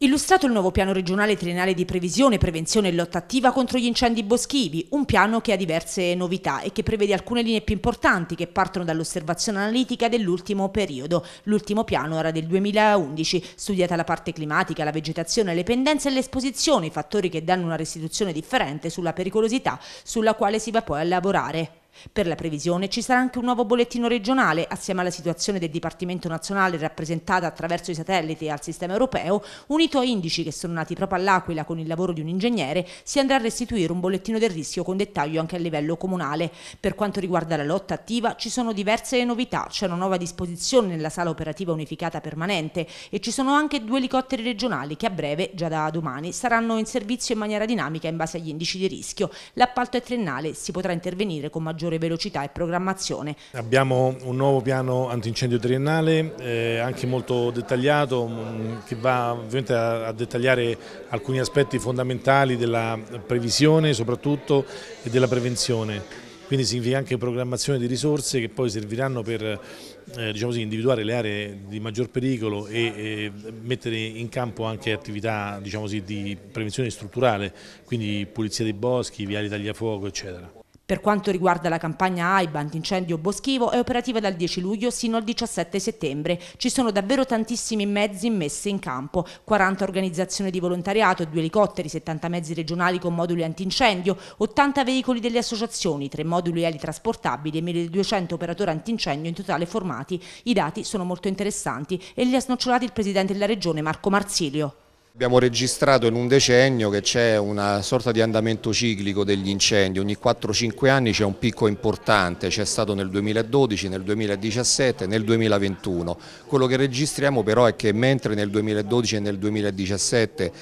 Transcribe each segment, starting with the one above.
Illustrato il nuovo piano regionale triennale di previsione, prevenzione e lotta attiva contro gli incendi boschivi, un piano che ha diverse novità e che prevede alcune linee più importanti che partono dall'osservazione analitica dell'ultimo periodo. L'ultimo piano era del 2011, studiata la parte climatica, la vegetazione, le pendenze e l'esposizione, fattori che danno una restituzione differente sulla pericolosità sulla quale si va poi a lavorare. Per la previsione ci sarà anche un nuovo bollettino regionale, assieme alla situazione del Dipartimento nazionale rappresentata attraverso i satelliti e al sistema europeo, unito a indici che sono nati proprio all'Aquila con il lavoro di un ingegnere, si andrà a restituire un bollettino del rischio con dettaglio anche a livello comunale. Per quanto riguarda la lotta attiva ci sono diverse novità, c'è una nuova disposizione nella sala operativa unificata permanente e ci sono anche due elicotteri regionali che a breve, già da domani, saranno in servizio in maniera dinamica in base agli indici di rischio. L'appalto è triennale, si potrà intervenire con maggior misure velocità e programmazione. Abbiamo un nuovo piano antincendio triennale, eh, anche molto dettagliato, mm, che va ovviamente a, a dettagliare alcuni aspetti fondamentali della previsione soprattutto e della prevenzione quindi significa anche programmazione di risorse che poi serviranno per eh, diciamo così, individuare le aree di maggior pericolo e, e mettere in campo anche attività diciamo così, di prevenzione strutturale, quindi pulizia dei boschi, viali tagliafuoco eccetera. Per quanto riguarda la campagna AIBA antincendio boschivo è operativa dal 10 luglio sino al 17 settembre. Ci sono davvero tantissimi mezzi messi in campo, 40 organizzazioni di volontariato, 2 elicotteri, 70 mezzi regionali con moduli antincendio, 80 veicoli delle associazioni, 3 moduli ali trasportabili e 1200 operatori antincendio in totale formati. I dati sono molto interessanti e li ha snocciolati il presidente della regione Marco Marsilio. Abbiamo registrato in un decennio che c'è una sorta di andamento ciclico degli incendi, ogni 4-5 anni c'è un picco importante, c'è stato nel 2012, nel 2017, nel 2021. Quello che registriamo però è che mentre nel 2012 e nel 2017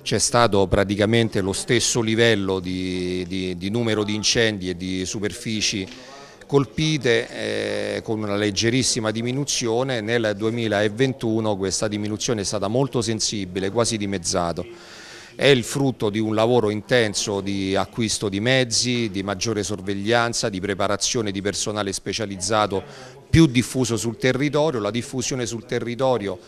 c'è stato praticamente lo stesso livello di, di, di numero di incendi e di superfici colpite eh, con una leggerissima diminuzione, nel 2021 questa diminuzione è stata molto sensibile, quasi dimezzato. È il frutto di un lavoro intenso di acquisto di mezzi, di maggiore sorveglianza, di preparazione di personale specializzato più diffuso sul territorio, la diffusione sul territorio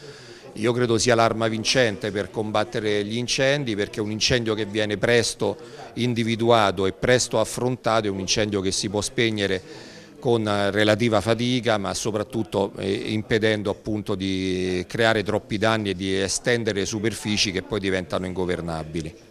io credo sia l'arma vincente per combattere gli incendi perché un incendio che viene presto individuato e presto affrontato è un incendio che si può spegnere con relativa fatica ma soprattutto eh, impedendo appunto di creare troppi danni e di estendere superfici che poi diventano ingovernabili.